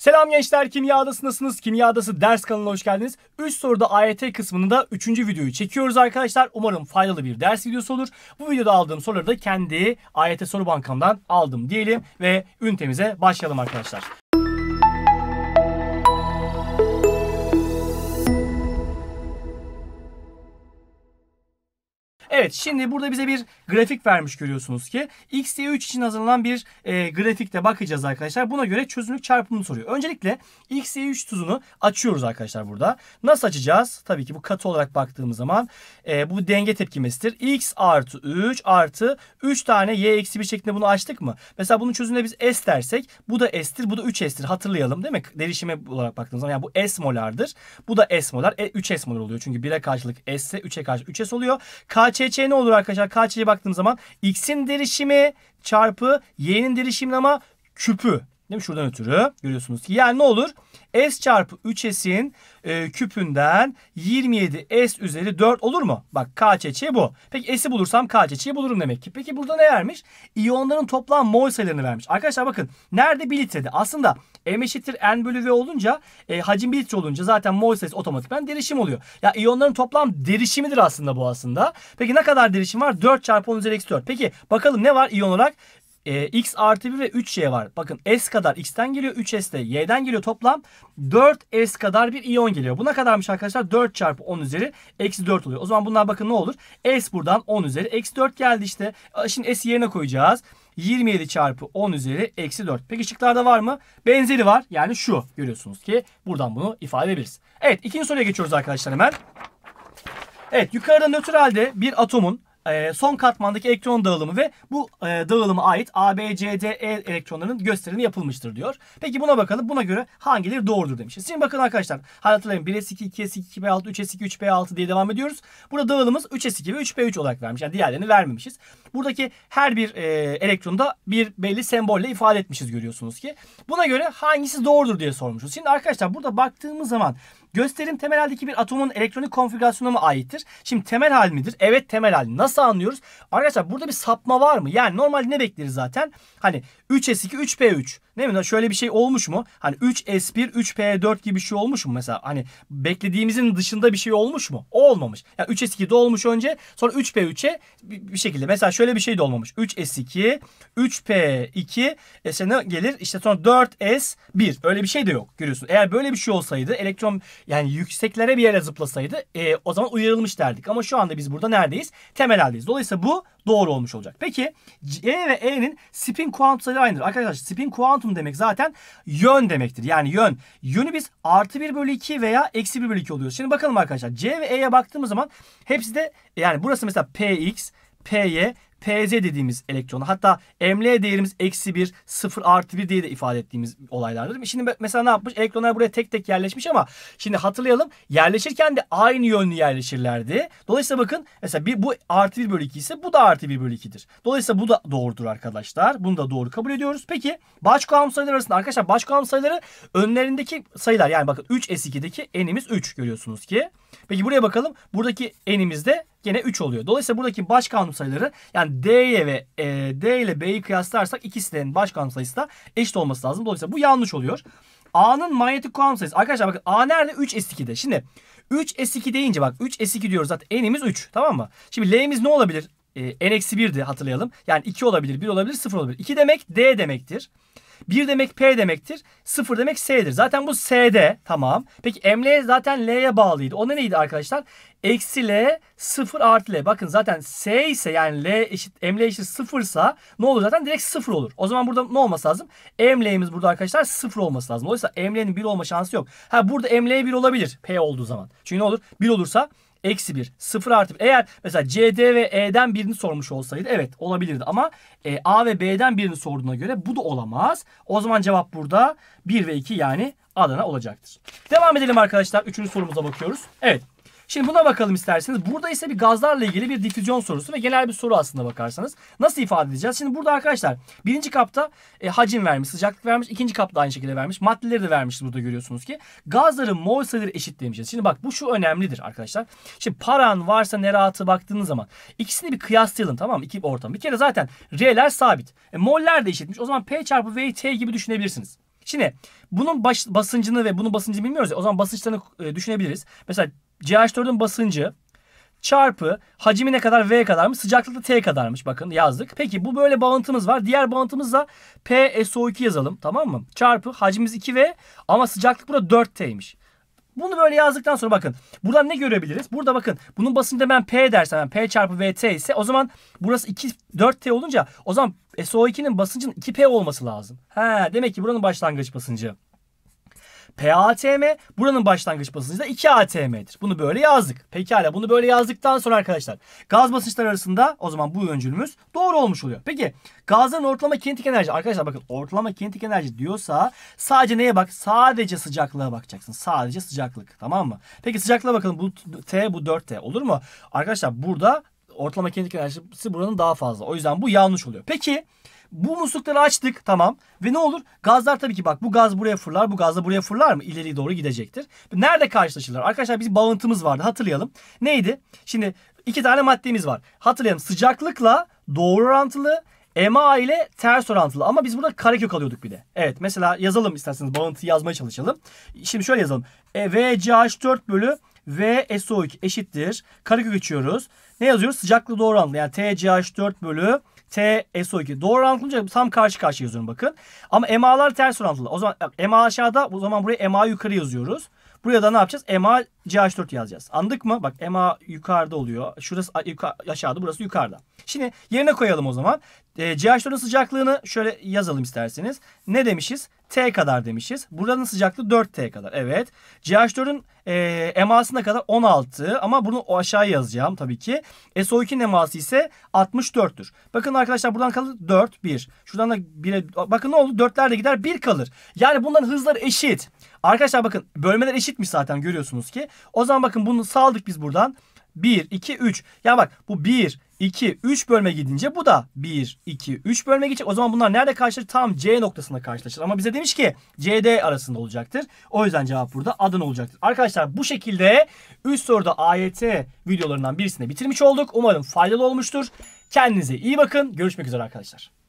Selam gençler kimyadasınızsınız. Kimyadası ders kanalına hoş geldiniz. 3 soruda AYT da 3. videoyu çekiyoruz arkadaşlar. Umarım faydalı bir ders videosu olur. Bu videoda aldığım soruları da kendi AYT soru bankamdan aldım diyelim ve ünitemize başlayalım arkadaşlar. Evet şimdi burada bize bir grafik vermiş görüyorsunuz ki. X, Y, 3 için hazırlanan bir e, grafikte bakacağız arkadaşlar. Buna göre çözünürlük çarpımını soruyor. Öncelikle X, Y, 3 tuzunu açıyoruz arkadaşlar burada. Nasıl açacağız? Tabii ki bu katı olarak baktığımız zaman e, bu denge tepkimesidir. X artı 3 artı 3 tane Y eksi 1 şeklinde bunu açtık mı? Mesela bunun çözümüne biz S dersek bu da S'tir bu da 3S'tir hatırlayalım değil mi? Derişime olarak baktığımız zaman yani bu S molardır. Bu da S molar. E, 3S molar oluyor çünkü 1'e karşılık S ise 3'e karşılık 3S oluyor. KC KÇ ne olur arkadaşlar? KÇ'ye baktığım zaman x'in derişimi çarpı y'nin derişiminin ama küpü. Değil mi? Şuradan ötürü görüyorsunuz Yani ne olur? S çarpı 3S'in e, küpünden 27 S üzeri 4 olur mu? Bak K çeçeği bu. Peki S'i bulursam K çeçeği bulurum demek ki. Peki burada ne vermiş? İyonların toplam mol sayılarını vermiş. Arkadaşlar bakın nerede bir litrede? Aslında M eşittir N bölü V olunca e, hacim bir litre olunca zaten mol sayısı otomatikman derişim oluyor. Ya iyonların toplam derişimidir aslında bu aslında. Peki ne kadar derişim var? 4 çarpı 10 üzeri 4. Peki bakalım ne var iyon olarak? e, x artı 1 ve 3y var. Bakın s kadar x'ten geliyor 3s de y'den geliyor toplam 4s kadar bir iyon geliyor. Buna kadarmış arkadaşlar? 4 çarpı 10 üzeri eksi 4 oluyor. O zaman bunlar bakın ne olur? s buradan 10 üzeri eksi 4 geldi işte. Şimdi s yerine koyacağız. 27 çarpı 10 üzeri eksi 4. Peki şıklarda var mı? Benzeri var. Yani şu görüyorsunuz ki buradan bunu ifade edebiliriz. Evet ikinci soruya geçiyoruz arkadaşlar hemen. Evet yukarıda nötr halde bir atomun e, son katmandaki elektron dağılımı ve bu e, dağılıma ait A, B, C, D, E elektronların gösterimi yapılmıştır diyor. Peki buna bakalım. Buna göre hangileri doğrudur demiş. Şimdi bakın arkadaşlar. Hatırlayın 1s2, 2s2, 2p6, 3s2, 3p6 diye devam ediyoruz. Burada dağılımımız 3s2 ve 3p3 olarak vermiş. Yani diğerlerini vermemişiz. Buradaki her bir e, elektronda bir belli sembolle ifade etmişiz görüyorsunuz ki. Buna göre hangisi doğrudur diye sormuşuz. Şimdi arkadaşlar burada baktığımız zaman Gösterim temel haldeki bir atomun elektronik konfigürasyonuna mı aittir? Şimdi temel hal midir? Evet temel hal. Nasıl anlıyoruz? Arkadaşlar burada bir sapma var mı? Yani normalde ne bekleriz zaten? Hani 3s2 3p3 Değil mi? Şöyle bir şey olmuş mu? Hani 3S1, 3P4 gibi bir şey olmuş mu mesela? Hani beklediğimizin dışında bir şey olmuş mu? O olmamış. Yani 3S2'de olmuş önce sonra 3P3'e bir şekilde. Mesela şöyle bir şey de olmamış. 3S2, 3P2 e ne gelir? İşte sonra 4S1. Öyle bir şey de yok görüyorsun. Eğer böyle bir şey olsaydı elektron yani yükseklere bir yere zıplasaydı e, o zaman uyarılmış derdik. Ama şu anda biz burada neredeyiz? Temel haldeyiz. Dolayısıyla bu doğru olmuş olacak. Peki C e ve E'nin spin kuantum sayıları aynıdır. Arkadaşlar spin kuantum demek zaten yön demektir. Yani yön. Yönü biz artı 1 bölü 2 veya eksi 1 bölü 2 oluyoruz. Şimdi bakalım arkadaşlar C ve E'ye baktığımız zaman hepsi de yani burası mesela PX, PY, PZ dediğimiz elektronu. Hatta ml değerimiz eksi 1, 0 artı 1 diye de ifade ettiğimiz olaylardır. Şimdi mesela ne yapmış? Elektronlar buraya tek tek yerleşmiş ama şimdi hatırlayalım yerleşirken de aynı yönlü yerleşirlerdi. Dolayısıyla bakın mesela bir, bu artı 1 bölü 2 ise bu da artı 1 bölü 2'dir. Dolayısıyla bu da doğrudur arkadaşlar. Bunu da doğru kabul ediyoruz. Peki baş kuram sayıları arasında arkadaşlar baş kuram sayıları önlerindeki sayılar yani bakın 3S2'deki enimiz 3 görüyorsunuz ki. Peki buraya bakalım. Buradaki enimiz de gene 3 oluyor. Dolayısıyla buradaki baş kanun sayıları yani D'ye ve e, D ile B'yi kıyaslarsak ikisinin baş kanun sayısı da eşit olması lazım. Dolayısıyla bu yanlış oluyor. A'nın manyetik kuantum sayısı. Arkadaşlar bakın A nerede? 3S2'de. Şimdi 3S2 deyince bak 3S2 diyoruz zaten. N'imiz 3 tamam mı? Şimdi L'miz ne olabilir? E, N-1'di hatırlayalım. Yani 2 olabilir, 1 olabilir, 0 olabilir. 2 demek D demektir. 1 demek P demektir. 0 demek S'dir. Zaten bu S'de tamam. Peki ML zaten L'ye bağlıydı. O neydi arkadaşlar? Eksi L 0 artı L. Bakın zaten S ise yani L eşit ML eşit 0 ise ne olur zaten direkt 0 olur. O zaman burada ne olması lazım? ML'imiz burada arkadaşlar 0 olması lazım. Oysa ML'nin 1 olma şansı yok. Ha burada ML 1 olabilir P olduğu zaman. Çünkü ne olur? 1 olursa Eksi 1. 0 artı 1. Eğer mesela C, D ve E'den birini sormuş olsaydı evet olabilirdi. Ama e, A ve B'den birini sorduğuna göre bu da olamaz. O zaman cevap burada 1 ve 2 yani Adana olacaktır. Devam edelim arkadaşlar. Üçüncü sorumuza bakıyoruz. Evet. Şimdi buna bakalım isterseniz. Burada ise bir gazlarla ilgili bir difüzyon sorusu ve genel bir soru aslında bakarsanız. Nasıl ifade edeceğiz? Şimdi burada arkadaşlar birinci kapta e, hacim vermiş, sıcaklık vermiş. ikinci kapta aynı şekilde vermiş. Maddeleri de vermiş burada görüyorsunuz ki. Gazların mol sayıları eşitlemeyeceğiz. Şimdi bak bu şu önemlidir arkadaşlar. Şimdi paran varsa ne rahatı baktığınız zaman ikisini bir kıyaslayalım tamam mı? İki ortam. Bir kere zaten R'ler sabit. E, moller de eşitmiş. O zaman P çarpı V T gibi düşünebilirsiniz. Şimdi bunun baş, basıncını ve bunun basıncını bilmiyoruz ya. O zaman basınçlarını e, düşünebiliriz. Mesela CH4'ün basıncı çarpı hacmi ne kadar V kadarmış sıcaklıkta T kadarmış bakın yazdık. Peki bu böyle bağıntımız var. Diğer bağıntımızda PSO2 yazalım tamam mı? Çarpı hacimiz 2V ama sıcaklık burada 4T'ymiş. Bunu böyle yazdıktan sonra bakın buradan ne görebiliriz? Burada bakın bunun basıncı ben P dersem yani P çarpı VT ise o zaman burası 2 4T olunca o zaman SO2'nin basıncının 2P olması lazım. He demek ki buranın başlangıç basıncı. PATM buranın başlangıç basıncı da 2 ATM'dir. Bunu böyle yazdık. Pekala bunu böyle yazdıktan sonra arkadaşlar gaz basınçları arasında o zaman bu öncülümüz doğru olmuş oluyor. Peki gazların ortalama kinetik enerji arkadaşlar bakın ortalama kinetik enerji diyorsa sadece neye bak? Sadece sıcaklığa bakacaksın. Sadece sıcaklık tamam mı? Peki sıcaklığa bakalım bu T bu 4T olur mu? Arkadaşlar burada ortalama kinetik enerjisi buranın daha fazla. O yüzden bu yanlış oluyor. Peki bu muslukları açtık tamam. Ve ne olur? Gazlar tabii ki bak bu gaz buraya fırlar, bu gaz da buraya fırlar mı? İleriye doğru gidecektir. Nerede karşılaşırlar? Arkadaşlar bizim bağıntımız vardı hatırlayalım. Neydi? Şimdi iki tane maddemiz var. Hatırlayalım sıcaklıkla doğru orantılı MA ile ters orantılı ama biz burada karekök alıyorduk bir de. Evet mesela yazalım isterseniz bağıntıyı yazmaya çalışalım. Şimdi şöyle yazalım. E, VCH4 bölü VSO2 eşittir. Karekök içiyoruz. Ne yazıyoruz? Sıcaklığı doğru orantılı yani TCH4 bölü TSO2. Doğru orantılı tam karşı karşıya yazıyorum bakın. Ama MA'lar ters orantılı. O zaman MA aşağıda o zaman buraya MA yukarı yazıyoruz. Buraya da ne yapacağız? MA CH4 yazacağız. Anladık mı? Bak MA yukarıda oluyor. Şurası yukarı, aşağıda burası yukarıda. Şimdi yerine koyalım o zaman. E, ee, CH4'ün sıcaklığını şöyle yazalım isterseniz. Ne demişiz? T kadar demişiz. Buranın sıcaklığı 4T kadar. Evet. CH4'ün e, emasına kadar 16 ama bunu o aşağıya yazacağım tabii ki. SO2'nin eması ise 64'tür. Bakın arkadaşlar buradan kalır 4, 1. Şuradan da 1'e bakın ne oldu? 4'ler de gider 1 kalır. Yani bunların hızları eşit. Arkadaşlar bakın bölmeler eşitmiş zaten görüyorsunuz ki. O zaman bakın bunu saldık biz buradan. 1, 2, 3. Ya bak bu 1, 2, 3 bölme gidince bu da 1, 2, 3 bölme gidecek. O zaman bunlar nerede karşılaşır? Tam C noktasında karşılaşır. Ama bize demiş ki CD arasında olacaktır. O yüzden cevap burada adın olacaktır. Arkadaşlar bu şekilde üst soruda AYT videolarından birisini bitirmiş olduk. Umarım faydalı olmuştur. Kendinize iyi bakın. Görüşmek üzere arkadaşlar.